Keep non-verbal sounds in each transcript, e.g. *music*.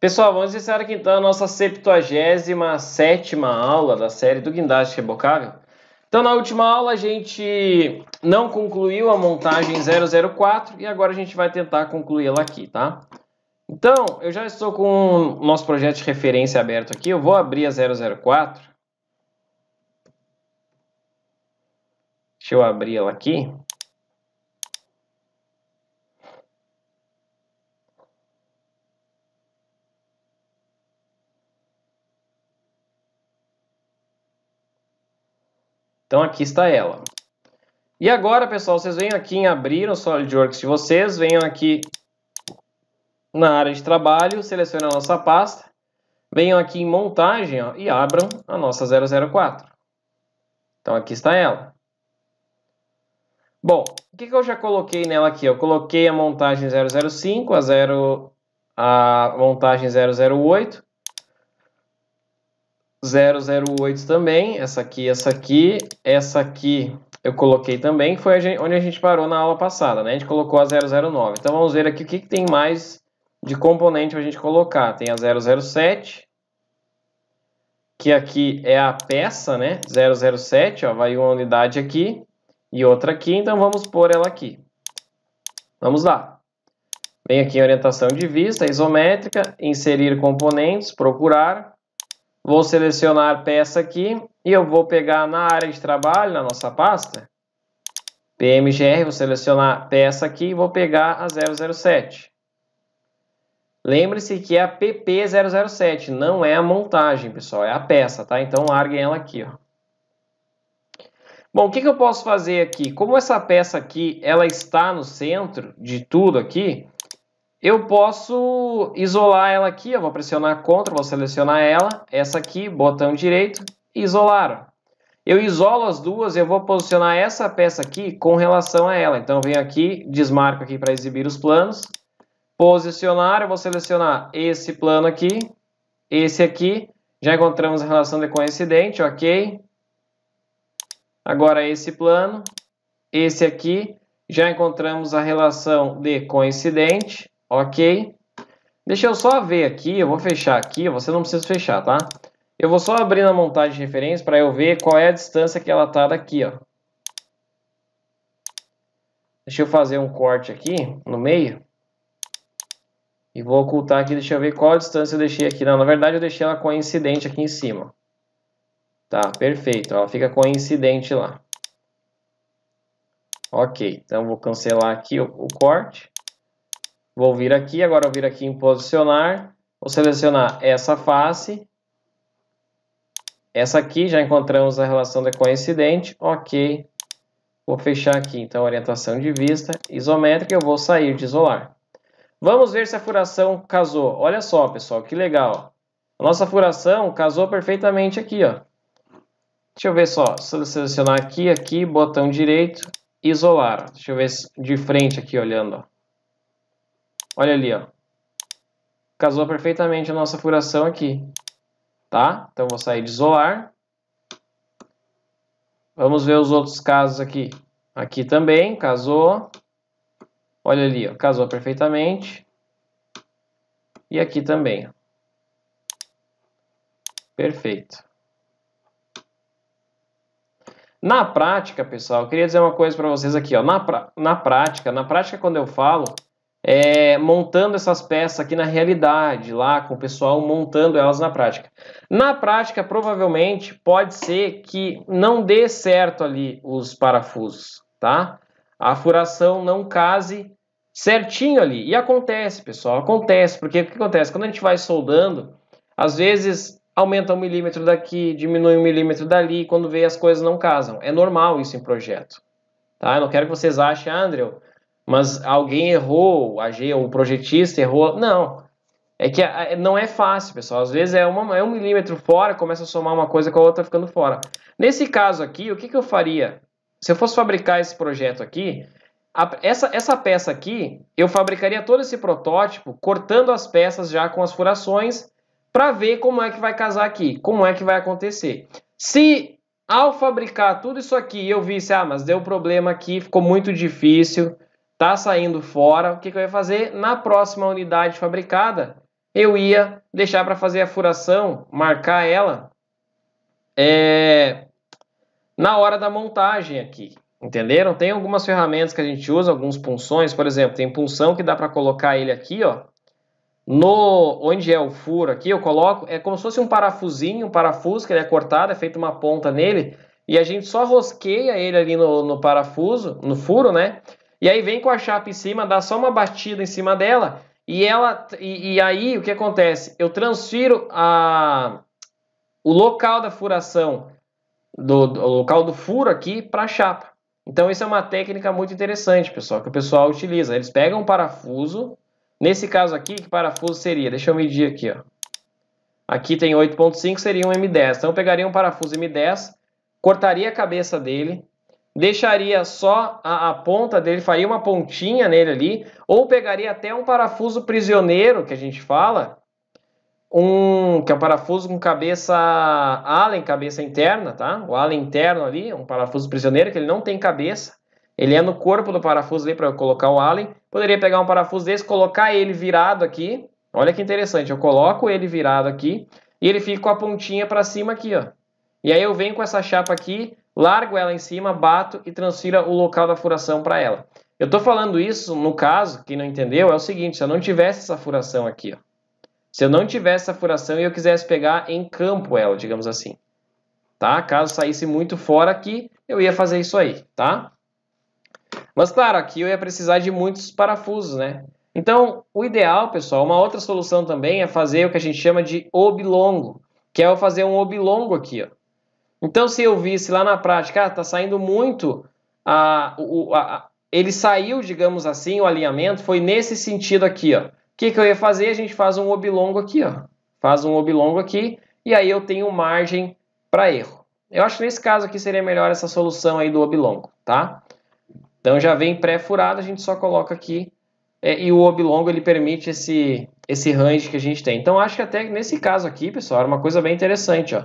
Pessoal, vamos iniciar aqui então a nossa 77 aula da série do guindaste rebocável. Então, na última aula, a gente não concluiu a montagem 004 e agora a gente vai tentar concluí-la aqui, tá? Então, eu já estou com o nosso projeto de referência aberto aqui. Eu vou abrir a 004. Deixa eu abrir ela aqui. Então aqui está ela. E agora, pessoal, vocês venham aqui em abrir o SolidWorks de vocês, venham aqui na área de trabalho, selecionem a nossa pasta, venham aqui em montagem ó, e abram a nossa 004. Então aqui está ela. Bom, o que, que eu já coloquei nela aqui? Eu coloquei a montagem 005, a, 0, a montagem 008 008 também, essa aqui, essa aqui, essa aqui eu coloquei também, que foi a gente, onde a gente parou na aula passada, né? A gente colocou a 009. Então vamos ver aqui o que, que tem mais de componente para a gente colocar. Tem a 007, que aqui é a peça, né? 007, ó, vai uma unidade aqui e outra aqui, então vamos pôr ela aqui. Vamos lá. Vem aqui em orientação de vista, isométrica, inserir componentes, procurar Vou selecionar peça aqui e eu vou pegar na área de trabalho, na nossa pasta, PMGR, vou selecionar peça aqui e vou pegar a 007. Lembre-se que é a PP007, não é a montagem, pessoal, é a peça, tá? Então larguem ela aqui, ó. Bom, o que, que eu posso fazer aqui? Como essa peça aqui, ela está no centro de tudo aqui, eu posso isolar ela aqui, eu vou pressionar Ctrl, vou selecionar ela, essa aqui, botão direito, isolar. Eu isolo as duas, eu vou posicionar essa peça aqui com relação a ela. Então eu venho aqui, desmarco aqui para exibir os planos, posicionar, eu vou selecionar esse plano aqui, esse aqui, já encontramos a relação de coincidente, ok. Agora esse plano, esse aqui, já encontramos a relação de coincidente, Ok. Deixa eu só ver aqui, eu vou fechar aqui, você não precisa fechar, tá? Eu vou só abrir na montagem de referência para eu ver qual é a distância que ela está daqui, ó. Deixa eu fazer um corte aqui no meio. E vou ocultar aqui, deixa eu ver qual a distância eu deixei aqui. Não, na verdade eu deixei ela coincidente aqui em cima. Tá, perfeito, ela fica coincidente lá. Ok, então vou cancelar aqui o, o corte. Vou vir aqui, agora eu vir aqui em posicionar, vou selecionar essa face, essa aqui, já encontramos a relação de coincidente, ok. Vou fechar aqui, então, orientação de vista, isométrica, eu vou sair de isolar. Vamos ver se a furação casou. Olha só, pessoal, que legal. A nossa furação casou perfeitamente aqui, ó. Deixa eu ver só, selecionar aqui, aqui, botão direito, isolar. Deixa eu ver de frente aqui, olhando, ó. Olha ali, ó. Casou perfeitamente a nossa furação aqui. Tá? Então, vou sair de isolar. Vamos ver os outros casos aqui. Aqui também, casou. Olha ali, ó, casou perfeitamente. E aqui também. Ó. Perfeito. Na prática, pessoal, eu queria dizer uma coisa para vocês aqui. Ó, na, na prática, na prática, quando eu falo, é, montando essas peças aqui na realidade, lá com o pessoal montando elas na prática. Na prática, provavelmente pode ser que não dê certo ali os parafusos, tá? A furação não case certinho ali. E acontece, pessoal, acontece, porque o que acontece? Quando a gente vai soldando, às vezes aumenta um milímetro daqui, diminui um milímetro dali, quando vê as coisas não casam. É normal isso em projeto. Tá? Eu não quero que vocês achem, ah, André, mas alguém errou, a G, o projetista errou. Não. É que não é fácil, pessoal. Às vezes é, uma, é um milímetro fora, começa a somar uma coisa com a outra ficando fora. Nesse caso aqui, o que, que eu faria? Se eu fosse fabricar esse projeto aqui, a, essa, essa peça aqui, eu fabricaria todo esse protótipo cortando as peças já com as furações para ver como é que vai casar aqui, como é que vai acontecer. Se ao fabricar tudo isso aqui eu visse, ah, mas deu problema aqui, ficou muito difícil, tá saindo fora, o que, que eu ia fazer? Na próxima unidade fabricada, eu ia deixar para fazer a furação, marcar ela é, na hora da montagem aqui. Entenderam? Tem algumas ferramentas que a gente usa, alguns punções, por exemplo, tem punção que dá para colocar ele aqui, ó, no onde é o furo aqui, eu coloco, é como se fosse um parafusinho, um parafuso que ele é cortado, é feita uma ponta nele, e a gente só rosqueia ele ali no, no parafuso, no furo, né? E aí vem com a chapa em cima, dá só uma batida em cima dela e ela e, e aí o que acontece? Eu transfiro a, o local da furação do, do local do furo aqui para a chapa. Então isso é uma técnica muito interessante, pessoal, que o pessoal utiliza. Eles pegam um parafuso, nesse caso aqui, que parafuso seria? Deixa eu medir aqui, ó. Aqui tem 8.5, seria um M10. Então eu pegaria um parafuso M10, cortaria a cabeça dele, deixaria só a, a, ponta dele, faria uma pontinha nele ali, ou pegaria até um parafuso prisioneiro, que a gente fala, um que é um parafuso com cabeça Allen, cabeça interna, tá? O Allen interno ali, um parafuso prisioneiro que ele não tem cabeça. Ele é no corpo do parafuso ali para colocar o Allen. Poderia pegar um parafuso desse, colocar ele virado aqui. Olha que interessante, eu coloco ele virado aqui e ele fica com a pontinha para cima aqui, ó. E aí eu venho com essa chapa aqui, largo ela em cima, bato e transfira o local da furação para ela. Eu estou falando isso, no caso, quem não entendeu, é o seguinte, se eu não tivesse essa furação aqui, ó, se eu não tivesse essa furação e eu quisesse pegar em campo ela, digamos assim, tá? Caso saísse muito fora aqui, eu ia fazer isso aí, tá? Mas claro, aqui eu ia precisar de muitos parafusos, né? Então, o ideal, pessoal, uma outra solução também é fazer o que a gente chama de oblongo, que é eu fazer um oblongo aqui, ó. Então, se eu visse lá na prática, está ah, tá saindo muito, a, o, a, ele saiu, digamos assim, o alinhamento foi nesse sentido aqui. O que, que eu ia fazer? A gente faz um oblongo aqui. Ó. Faz um oblongo aqui e aí eu tenho margem para erro. Eu acho que nesse caso aqui seria melhor essa solução aí do oblongo, tá? Então já vem pré-furado, a gente só coloca aqui é, e o oblongo ele permite esse, esse range que a gente tem. Então acho que até nesse caso aqui, pessoal, era uma coisa bem interessante, ó.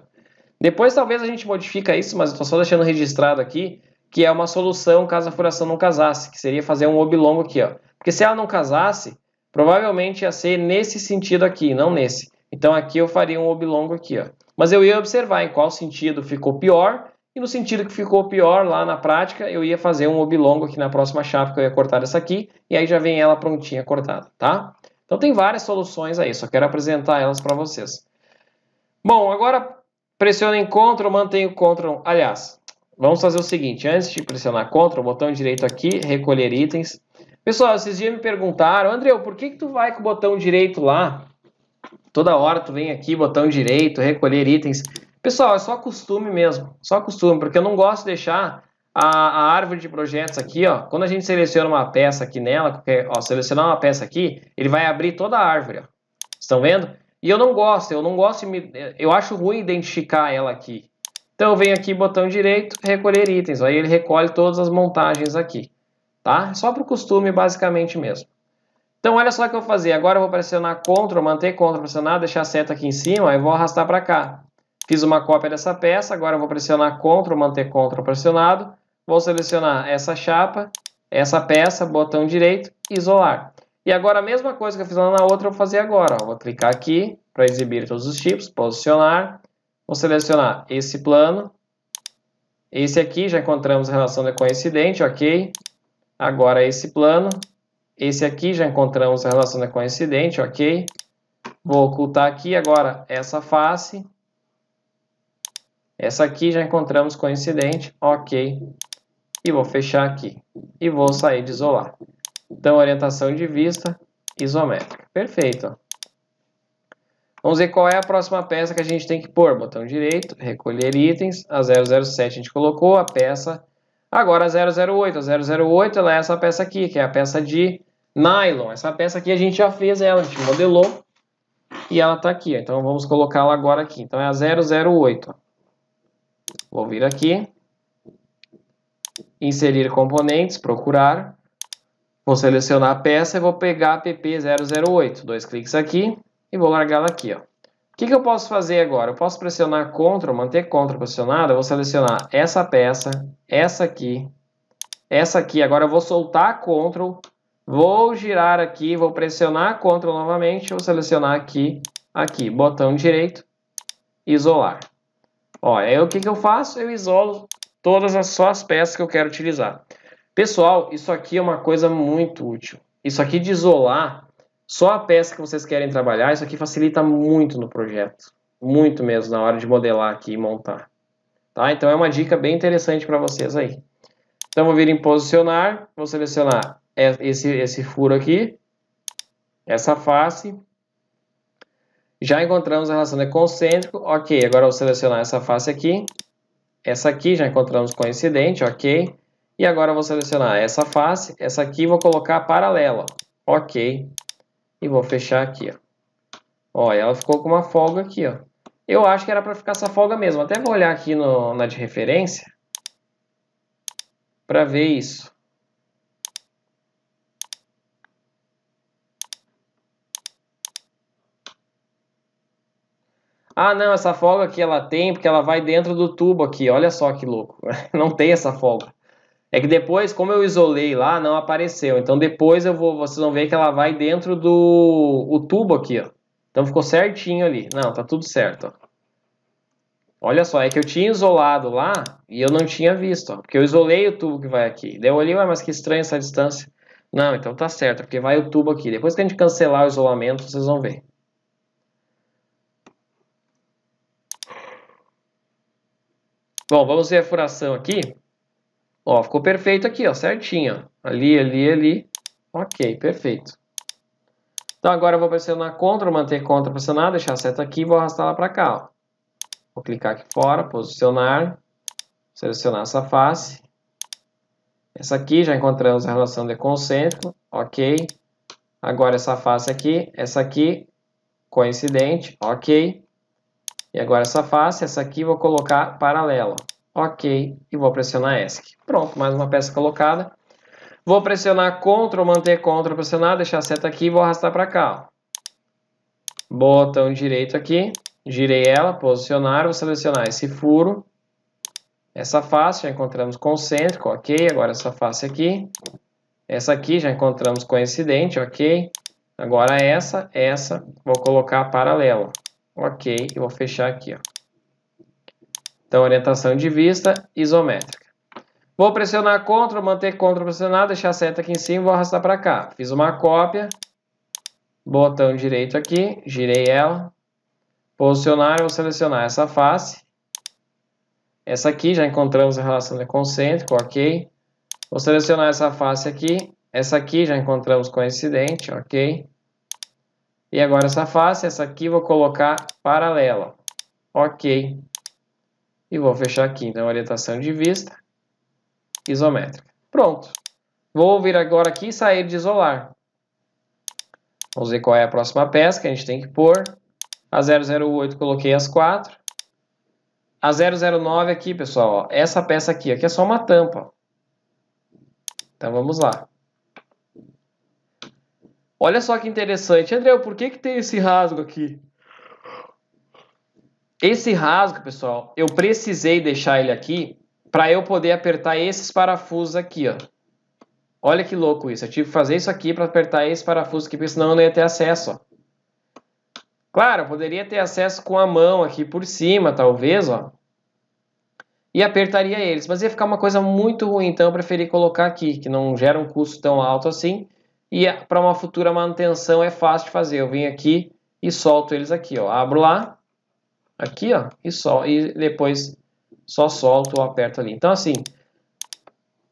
Depois talvez a gente modifica isso, mas estou só deixando registrado aqui que é uma solução caso a furação não casasse, que seria fazer um oblongo aqui, ó. Porque se ela não casasse, provavelmente ia ser nesse sentido aqui, não nesse. Então aqui eu faria um oblongo aqui, ó. Mas eu ia observar em qual sentido ficou pior e no sentido que ficou pior lá na prática, eu ia fazer um oblongo aqui na próxima chapa, que eu ia cortar essa aqui, e aí já vem ela prontinha cortada, tá? Então tem várias soluções aí, só quero apresentar elas para vocês. Bom, agora Pressionem Ctrl, mantenho Ctrl. Aliás, vamos fazer o seguinte: antes de pressionar Ctrl, botão direito aqui, recolher itens. Pessoal, esses dias me perguntaram, André, por que, que tu vai com o botão direito lá? Toda hora tu vem aqui, botão direito, recolher itens. Pessoal, é só costume mesmo, só costume, porque eu não gosto de deixar a, a, árvore de projetos aqui, ó, quando a gente seleciona uma peça aqui nela, ó, selecionar uma peça aqui, ele vai abrir toda a árvore, ó. Estão vendo? E eu não gosto, eu não gosto, me, eu acho ruim identificar ela aqui. Então eu venho aqui, botão direito, recolher itens. Aí ele recolhe todas as montagens aqui, tá? É só para o costume, basicamente mesmo. Então olha só o que eu vou fazer. Agora eu vou pressionar CTRL, manter CTRL pressionado, deixar a seta aqui em cima, aí vou arrastar para cá. Fiz uma cópia dessa peça, agora eu vou pressionar CTRL, manter CTRL pressionado. Vou selecionar essa chapa, essa peça, botão direito, isolar. E agora a mesma coisa que eu fiz lá na outra, eu vou fazer agora. Ó. Vou clicar aqui para exibir todos os tipos, posicionar. Vou selecionar esse plano. Esse aqui, já encontramos a relação coincidente, ok. Agora esse plano. Esse aqui, já encontramos a relação coincidente, ok. Vou ocultar aqui agora essa face. Essa aqui já encontramos coincidente, ok. E vou fechar aqui. E vou sair de isolar. Então, orientação de vista isométrica. Perfeito. Vamos ver qual é a próxima peça que a gente tem que pôr. Botão direito, recolher itens. A 007 a gente colocou a peça. Agora a 008. A 008 ela é essa peça aqui, que é a peça de nylon. Essa peça aqui a gente já fez ela, a gente modelou. E ela está aqui. Então vamos colocá-la agora aqui. Então é a 008. Vou vir aqui. Inserir componentes, procurar. Vou selecionar a peça e vou pegar a PP008. Dois cliques aqui e vou largar aqui. Ó. O que, que, eu posso fazer agora? Eu posso pressionar CTRL, manter CTRL pressionado. Eu vou selecionar essa peça, essa aqui, essa aqui. Agora eu vou soltar CTRL, vou girar aqui, vou pressionar CTRL novamente. Vou selecionar aqui, aqui, botão direito, isolar. Ó, aí o que, que eu faço? Eu isolo todas as, só as peças que eu quero utilizar. Pessoal, isso aqui é uma coisa muito útil. Isso aqui de isolar só a peça que vocês querem trabalhar, isso aqui facilita muito no projeto. Muito mesmo na hora de modelar aqui e montar. Tá? Então é uma dica bem interessante para vocês aí. Então vou vir em posicionar, vou selecionar é, esse, esse furo aqui, essa face. Já encontramos a relação de concêntrico, ok. Agora vou selecionar essa face aqui, essa aqui já encontramos coincidente, ok. E agora vou selecionar essa face, essa aqui vou colocar paralela. Ok. E vou fechar aqui, ó. Ó, ela ficou com uma folga aqui, ó. Eu acho que era para ficar essa folga mesmo. Até vou olhar aqui no, na de referência para ver isso. Ah, não, essa folga que ela tem, porque ela vai dentro do tubo aqui. Olha só que louco. *laughs* Não tem essa folga. É que depois, como eu isolei lá, não apareceu. Então depois eu vou, vocês vão ver que ela vai dentro do o tubo aqui, ó. Então ficou certinho ali. Não, tá tudo certo. Ó. Olha só, é que eu tinha isolado lá e eu não tinha visto, ó, porque eu isolei o tubo que vai aqui. Daí eu olhei, mas que estranha essa distância. Não, então tá certo, porque vai o tubo aqui. Depois que a gente cancelar o isolamento, vocês vão ver. Bom, vamos ver a furação aqui. Ó, ficou perfeito aqui, ó, certinho. Ali, ali, ali. Ok, perfeito. Então agora eu vou pressionar CTRL, manter CTRL pressionado, deixar a seta aqui e vou arrastar ela para cá. Ó. Vou clicar aqui fora, posicionar, selecionar essa face. Essa aqui, já encontramos a relação de concentro, ok. Agora essa face aqui, essa aqui, coincidente, ok. E agora essa face, essa aqui vou colocar paralela. OK e vou pressionar ESC. Pronto, mais uma peça colocada. Vou pressionar CTRL, manter CTRL pressionar, deixar a seta aqui e vou arrastar para cá. Ó. Botão direito aqui, girei ela, posicionar, vou selecionar esse furo, essa face, já encontramos concêntrico, ok, agora essa face aqui, essa aqui já encontramos coincidente, ok, agora essa, essa, vou colocar paralelo, ok, e vou fechar aqui, ó. Então, orientação de vista isométrica. Vou pressionar CTRL, manter CTRL pressionado, deixar a seta aqui em cima e vou arrastar para cá. Fiz uma cópia, botão direito aqui, girei ela. Posicionar, vou selecionar essa face. Essa aqui, já encontramos a relação de concêntrico, ok. Vou selecionar essa face aqui. Essa aqui, já encontramos coincidente, ok. E agora essa face, essa aqui, vou colocar paralela, ok. E vou fechar aqui. Então, orientação de vista isométrica. Pronto. Vou vir agora aqui e sair de isolar. Vamos ver qual é a próxima peça que a gente tem que pôr. A 008 coloquei as quatro. A 009 aqui, pessoal, ó, essa peça aqui, aqui é só uma tampa. Então vamos lá. Olha só que interessante. André, por que, que tem esse rasgo aqui? Esse rasgo, pessoal, eu precisei deixar ele aqui para eu poder apertar esses parafusos aqui, ó. Olha que louco isso. Eu tive que fazer isso aqui para apertar esse parafuso aqui, porque senão eu não ia ter acesso, ó. Claro, eu poderia ter acesso com a mão aqui por cima, talvez, ó. E apertaria eles, mas ia ficar uma coisa muito ruim, então eu preferi colocar aqui, que não gera um custo tão alto assim. E para uma futura manutenção é fácil de fazer. Eu vim aqui e solto eles aqui, ó. Abro lá, aqui, ó, e, só e depois só solto ou aperto ali. Então, assim,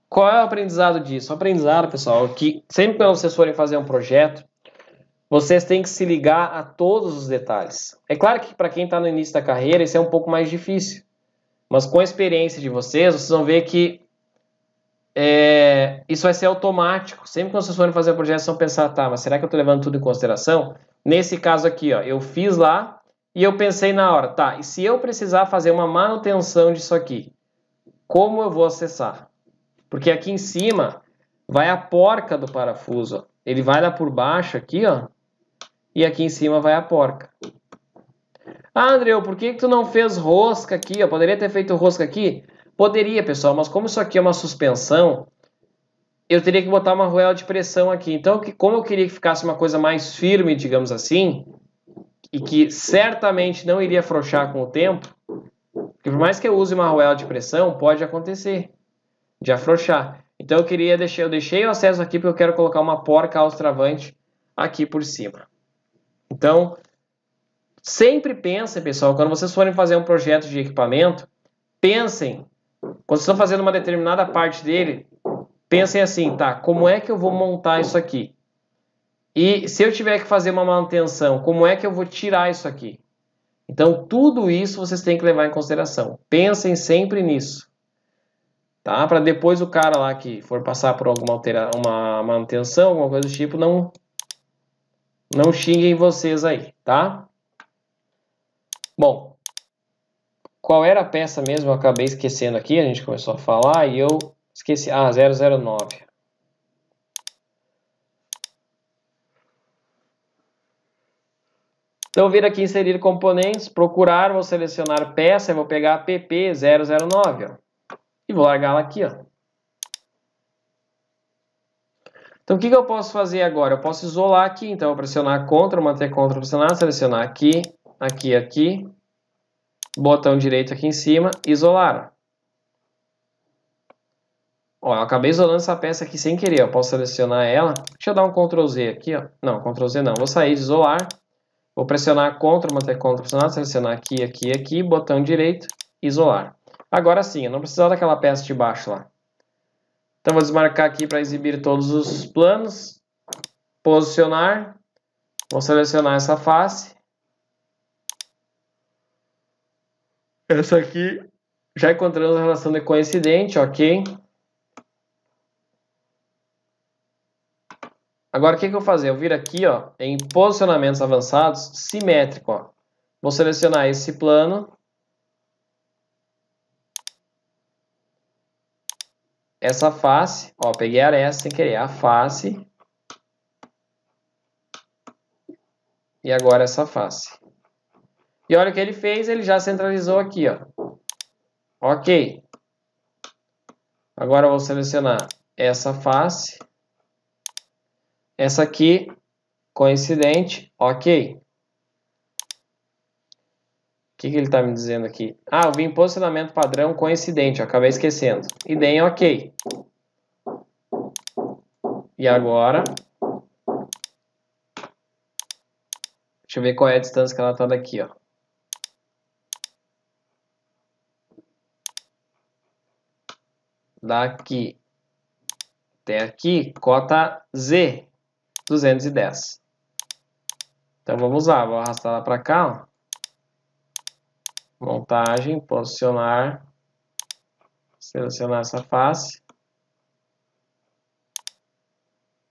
qual é o aprendizado disso? O aprendizado, pessoal, é que sempre que vocês forem fazer um projeto, vocês têm que se ligar a todos os detalhes. É claro que para quem está no início da carreira, isso é um pouco mais difícil. Mas com a experiência de vocês, vocês vão ver que é, isso vai ser automático. Sempre que vocês forem fazer um projeto, vocês vão pensar, tá, mas será que eu estou levando tudo em consideração? Nesse caso aqui, ó, eu fiz lá, e eu pensei na hora, tá, e se eu precisar fazer uma manutenção disso aqui, como eu vou acessar? Porque aqui em cima vai a porca do parafuso, ele vai lá por baixo aqui, ó, e aqui em cima vai a porca. Ah, André, por que, que tu não fez rosca aqui? Eu poderia ter feito rosca aqui? Poderia, pessoal, mas como isso aqui é uma suspensão, eu teria que botar uma roela de pressão aqui. Então, como eu queria que ficasse uma coisa mais firme, digamos assim, e que certamente não iria afrouxar com o tempo, porque por mais que eu use uma arruela de pressão, pode acontecer de afrouxar. Então eu queria deixar, eu deixei o acesso aqui porque eu quero colocar uma porca austravante aqui por cima. Então, sempre pensem, pessoal, quando vocês forem fazer um projeto de equipamento, pensem, quando vocês estão fazendo uma determinada parte dele, pensem assim, tá, como é que eu vou montar isso aqui? E se eu tiver que fazer uma manutenção, como é que eu vou tirar isso aqui? Então, tudo isso vocês têm que levar em consideração. Pensem sempre nisso. Tá? Para depois o cara lá que for passar por alguma altera uma manutenção, alguma coisa do tipo, não não xinguem vocês aí, tá? Bom, qual era a peça mesmo? Eu acabei esquecendo aqui, a gente começou a falar e eu esqueci. Ah, 009. Então, vir aqui inserir componentes, procurar, vou selecionar peça, eu vou pegar a PP009, ó, e vou largar ela aqui, ó. Então, o que, que eu posso fazer agora? Eu posso isolar aqui, então, eu pressionar CTRL, manter CTRL pressionar, selecionar aqui, aqui, aqui, botão direito aqui em cima, isolar. Ó, eu acabei isolando essa peça aqui sem querer, eu posso selecionar ela. Deixa eu dar um Ctrl Z aqui, ó. Não, Ctrl Z não, vou sair de isolar. Vou pressionar CTRL, manter CTRL pressionado, selecionar aqui, aqui, aqui, botão direito, isolar. Agora sim, eu não precisava daquela peça de baixo lá. Então vou desmarcar aqui para exibir todos os planos. Posicionar. Vou selecionar essa face. Essa aqui já encontramos a relação de coincidente, ok? Agora, o que, que eu vou fazer? Eu vir aqui ó, em posicionamentos avançados, simétrico. Ó. Vou selecionar esse plano. Essa face, ó, peguei a aresta sem querer, a face. E agora essa face. E olha o que ele fez, ele já centralizou aqui, ó. Ok. Agora eu vou selecionar essa face. Essa aqui, coincidente, ok. O que, que ele está me dizendo aqui? Ah, eu vim posicionamento padrão coincidente, acabei esquecendo. E dei ok. E agora... Deixa eu ver qual é a distância que ela está daqui, ó. Daqui até aqui, cota Z. 210. Então vamos lá, vou arrastar ela para cá. Ó. Montagem, posicionar, selecionar essa face.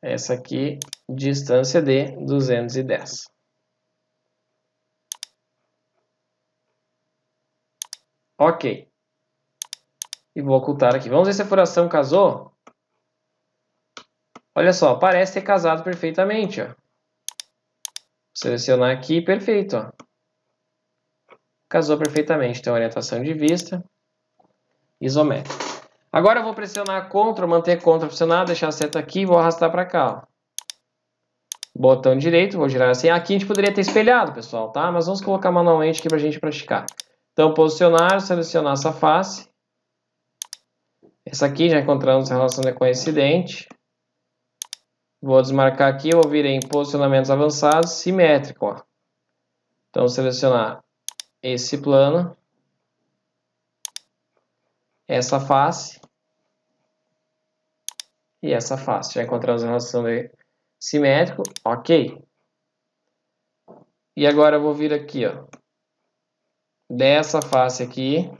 Essa aqui, distância de 210. Ok. E vou ocultar aqui. Vamos ver se a furação casou. Olha só, parece ter casado perfeitamente, ó. Selecionar aqui, perfeito, ó. Casou perfeitamente, tem orientação de vista, isométrica. Agora eu vou pressionar CTRL, manter CTRL pressionado, deixar a seta aqui e vou arrastar para cá, ó. Botão direito, vou girar assim. Aqui a gente poderia ter espelhado, pessoal, tá? Mas vamos colocar manualmente aqui para a gente praticar. Então, posicionar, selecionar essa face. Essa aqui já encontramos a relação de coincidente. Vou desmarcar aqui, vou vir em posicionamentos avançados, simétrico. Ó. Então, selecionar esse plano, essa face e essa face. Já encontramos a relação de simétrico, ok. E agora eu vou vir aqui, ó, dessa face aqui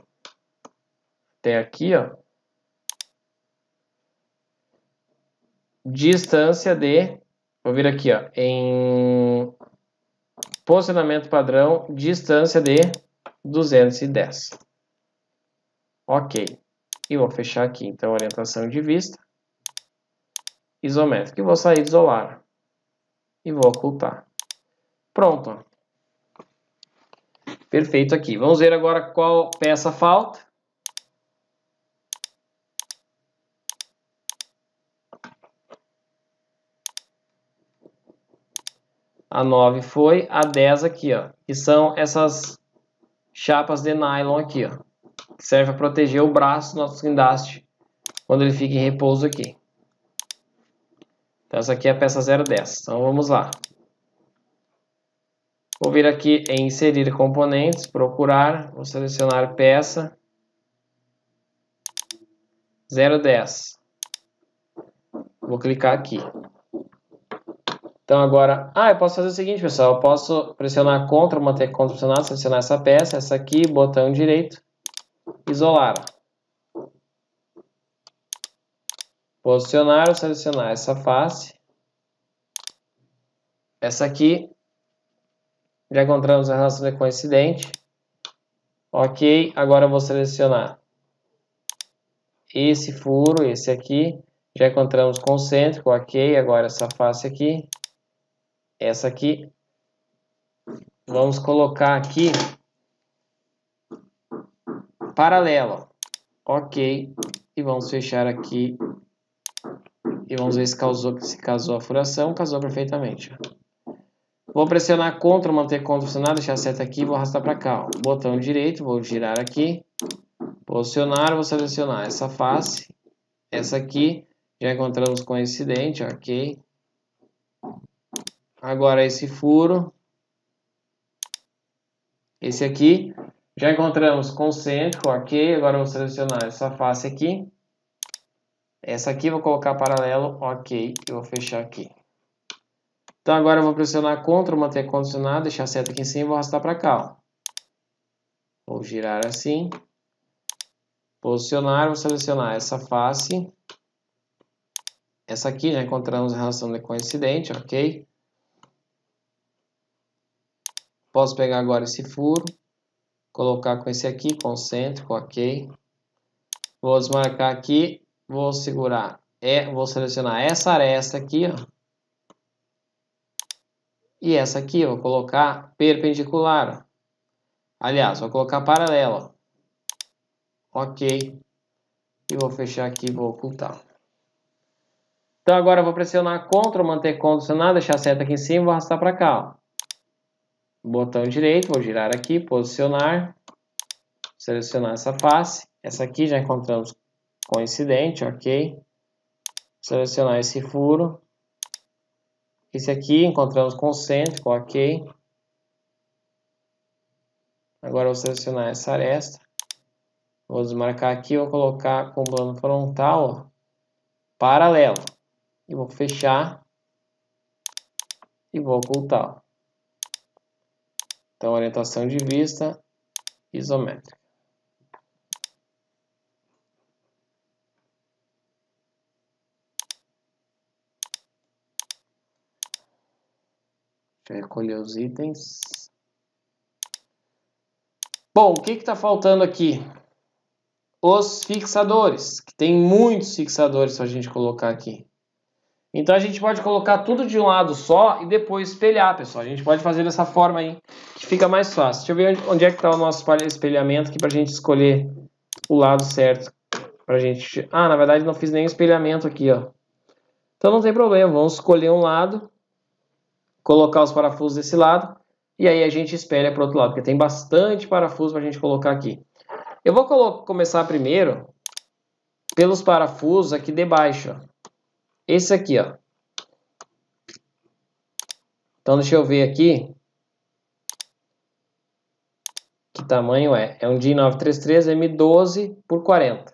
até aqui, ó, distância de, vou vir aqui, ó, em posicionamento padrão, distância de 210. Ok. E vou fechar aqui, então, orientação de vista, isométrica. E vou sair de isolar. E vou ocultar. Pronto. Perfeito aqui. Vamos ver agora qual peça falta. a 9 foi, a 10 aqui, ó, que são essas chapas de nylon aqui, ó, que serve para proteger o braço do nosso guindaste quando ele fica em repouso aqui. Então essa aqui é a peça 010. Então vamos lá. Vou vir aqui em inserir componentes, procurar, vou selecionar peça 010. Vou clicar aqui. Então agora, ah, eu posso fazer o seguinte, pessoal, eu posso pressionar CTRL, manter CTRL pressionado, selecionar essa peça, essa aqui, botão direito, isolar. Posicionar ou selecionar essa face. Essa aqui, já encontramos a relação de coincidente. Ok, agora eu vou selecionar esse furo, esse aqui. Já encontramos concêntrico, ok, agora essa face aqui. Essa aqui, vamos colocar aqui paralela. Ok. E vamos fechar aqui. E vamos ver se causou, se casou a furação. Casou perfeitamente. Vou pressionar CTRL, manter CTRL pressionado, deixar a seta aqui e vou arrastar para cá. Ó. Botão direito, vou girar aqui. Posicionar, vou selecionar essa face. Essa aqui, já encontramos coincidente, ok. Agora esse furo, esse aqui, já encontramos concêntrico, ok. Agora vamos selecionar essa face aqui. Essa aqui vou colocar paralelo, ok, e vou fechar aqui. Então agora eu vou pressionar CTRL, manter condicionado, deixar a seta aqui em cima e vou arrastar para cá. Ó. Vou girar assim. Posicionar, vou selecionar essa face. Essa aqui já encontramos a relação de coincidente, ok? Posso pegar agora esse furo, colocar com esse aqui, concêntrico, ok. Vou desmarcar aqui, vou segurar, é, vou selecionar essa aresta aqui, ó. E essa aqui, vou colocar perpendicular. Aliás, vou colocar paralela. Ok. E vou fechar aqui e vou ocultar. Então agora eu vou pressionar CTRL, manter CTRL, deixar a seta aqui em cima e vou arrastar para cá, ó botão direito, vou girar aqui, posicionar, selecionar essa face, essa aqui já encontramos coincidente, ok, selecionar esse furo, esse aqui encontramos concêntrico, ok, agora vou selecionar essa aresta, vou desmarcar aqui, vou colocar com o plano frontal, ó, paralelo, e vou fechar, e vou ocultar, ó. Então, orientação de vista isométrica. Deixa eu recolher os itens. Bom, o que está faltando aqui? Os fixadores, que tem muitos fixadores para a gente colocar aqui. Então a gente pode colocar tudo de um lado só e depois espelhar, pessoal. A gente pode fazer dessa forma aí, que fica mais fácil. Deixa eu ver onde é que está o nosso espelhamento aqui para a gente escolher o lado certo. Pra gente... Ah, na verdade não fiz nenhum espelhamento aqui, ó. Então não tem problema, vamos escolher um lado, colocar os parafusos desse lado e aí a gente espelha para o outro lado, porque tem bastante parafuso para a gente colocar aqui. Eu vou começar primeiro pelos parafusos aqui debaixo, ó esse aqui, ó. Então, deixa eu ver aqui que tamanho é. É um DIN933 M12 por 40.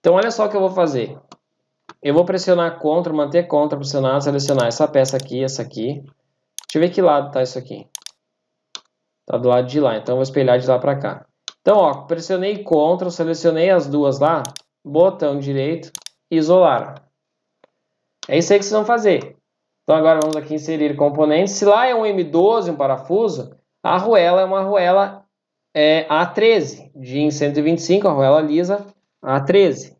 Então, olha só o que eu vou fazer. Eu vou pressionar CTRL, manter CTRL pressionado, selecionar essa peça aqui, essa aqui. Deixa eu ver que lado tá isso aqui. Tá do lado de lá, então eu vou espelhar de lá para cá. Então, ó, pressionei CTRL, selecionei as duas lá, botão direito, isolar. É isso aí que vocês vão fazer. Então agora vamos aqui inserir componentes. Se lá é um M12, um parafuso, a arruela é uma arruela é, A13, de 125, arruela lisa A13.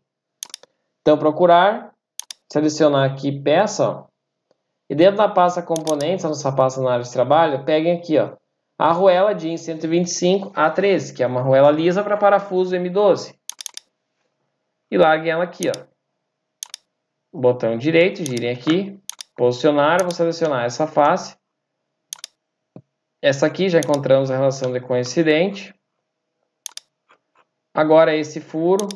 Então procurar, selecionar aqui peça, ó, e dentro da pasta componentes, a nossa pasta análise de trabalho, peguem aqui, ó, a arruela de 125 A13, que é uma arruela lisa para parafuso M12. E larguem ela aqui, ó botão direito, girem aqui, posicionar, vou selecionar essa face. Essa aqui já encontramos a relação de coincidente. Agora esse furo,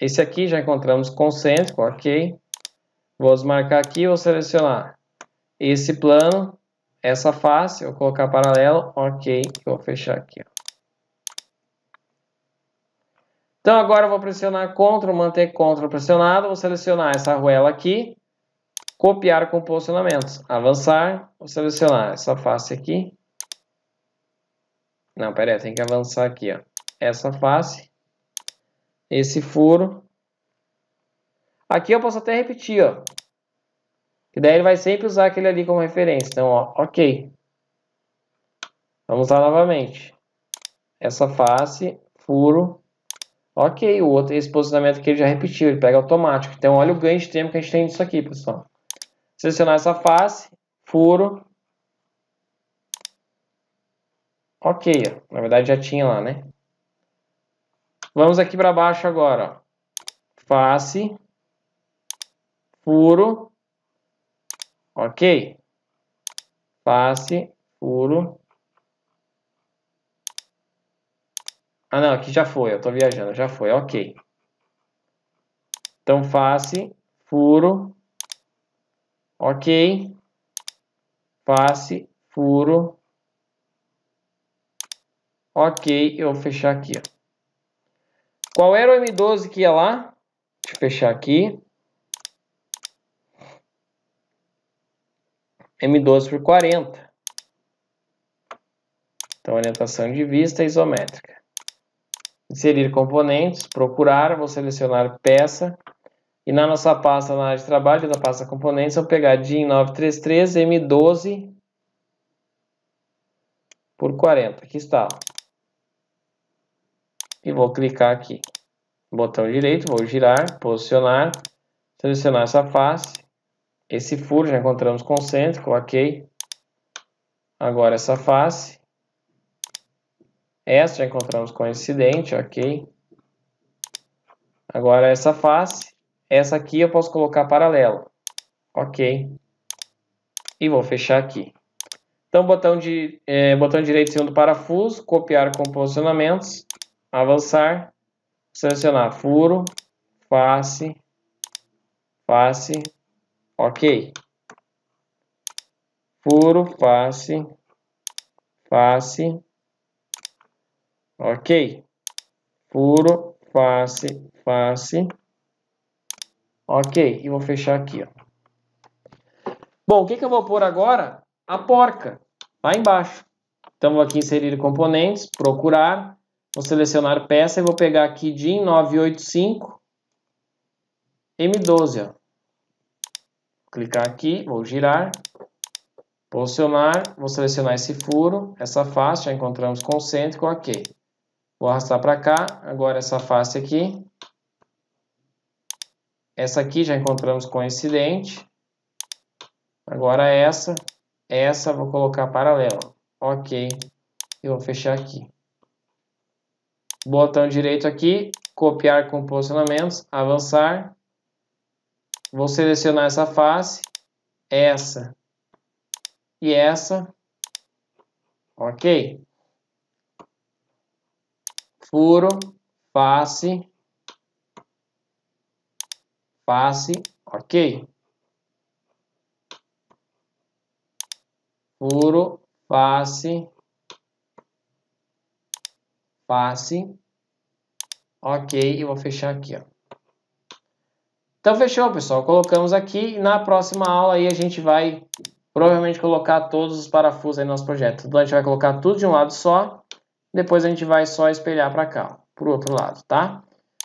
esse aqui já encontramos concêntrico, ok. Vou desmarcar aqui, vou selecionar esse plano, essa face, vou colocar paralelo, ok. Vou fechar aqui, ó. Então agora eu vou pressionar CTRL, manter CTRL pressionado, vou selecionar essa arruela aqui, copiar com posicionamentos, avançar, vou selecionar essa face aqui. Não, pera aí, tem que avançar aqui, ó. Essa face, esse furo. Aqui eu posso até repetir, ó. Que daí ele vai sempre usar aquele ali como referência. Então, ó, ok. Vamos lá novamente. Essa face, furo, Ok, o outro, esse posicionamento que ele já repetiu, ele pega automático. Então, olha o ganho de tempo que a gente tem disso aqui, pessoal. Selecionar essa face, furo. Ok, ó. na verdade já tinha lá, né? Vamos aqui para baixo agora. Ó. Face, furo. Ok. Face, furo. Ah, não, aqui já foi, eu tô viajando, já foi, ok. Então, face, furo, ok. Face, furo, ok. Eu vou fechar aqui. Ó. Qual era o M12 que ia lá? Deixa eu fechar aqui. M12 por 40. Então, orientação de vista isométrica inserir componentes, procurar, vou selecionar peça e na nossa pasta na área de trabalho, da pasta componentes, eu pegar DIN 933 M12 por 40. Aqui está. E vou clicar aqui. Botão direito, vou girar, posicionar, selecionar essa face. Esse furo já encontramos concêntrico, ok. Agora essa face. Essa já encontramos coincidente, ok. Agora essa face, essa aqui eu posso colocar paralela, ok. E vou fechar aqui. Então, botão, de, é, botão direito em cima do parafuso, copiar com posicionamentos, avançar, selecionar furo, face, face, ok. Furo, face, face, ok? Furo, face, face, ok? E vou fechar aqui, ó. Bom, o que, que eu vou pôr agora? A porca, lá embaixo. Então, vou aqui inserir componentes, procurar, vou selecionar peça e vou pegar aqui DIN 985 M12, ó. Clicar aqui, vou girar, posicionar, vou selecionar esse furo, essa face, já encontramos concêntrico, ok. Vou arrastar para cá. Agora essa face aqui. Essa aqui já encontramos coincidente. Agora essa. Essa vou colocar paralela. Ok. E vou fechar aqui. Botão direito aqui. Copiar com posicionamentos. Avançar. Vou selecionar essa face. Essa. E essa. Ok furo, face, face, ok? Furo, face, face, ok, e vou fechar aqui, ó. Então fechou, pessoal. Colocamos aqui e na próxima aula aí a gente vai provavelmente colocar todos os parafusos aí no nosso projeto. então A gente vai colocar tudo de um lado só depois a gente vai só espelhar para cá, para o outro lado, tá?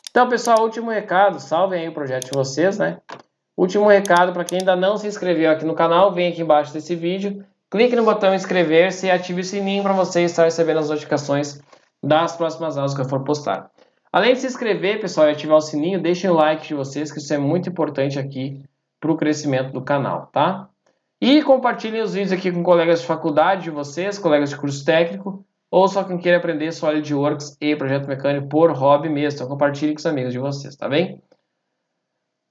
Então, pessoal, último recado, salvem aí o projeto de vocês, né? Último recado para quem ainda não se inscreveu aqui no canal, vem aqui embaixo desse vídeo, clique no botão inscrever-se e ative o sininho para você estar recebendo as notificações das próximas aulas que eu for postar. Além de se inscrever, pessoal, e ativar o sininho, deixem o like de vocês, que isso é muito importante aqui para o crescimento do canal, tá? E compartilhem os vídeos aqui com colegas de faculdade de vocês, colegas de curso técnico, ou só quem queira aprender SolidWorks e projeto mecânico por hobby mesmo. Então compartilhe com os amigos de vocês, tá bem?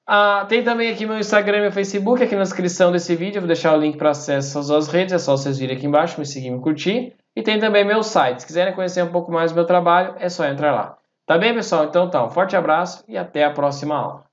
Ah, tem também aqui meu Instagram e meu Facebook, aqui na descrição desse vídeo, vou deixar o link para acesso às duas redes, é só vocês virem aqui embaixo, me seguir, me curtir. E tem também meu site, se quiserem conhecer um pouco mais do meu trabalho, é só entrar lá. Tá bem, pessoal? Então tá, um forte abraço e até a próxima aula.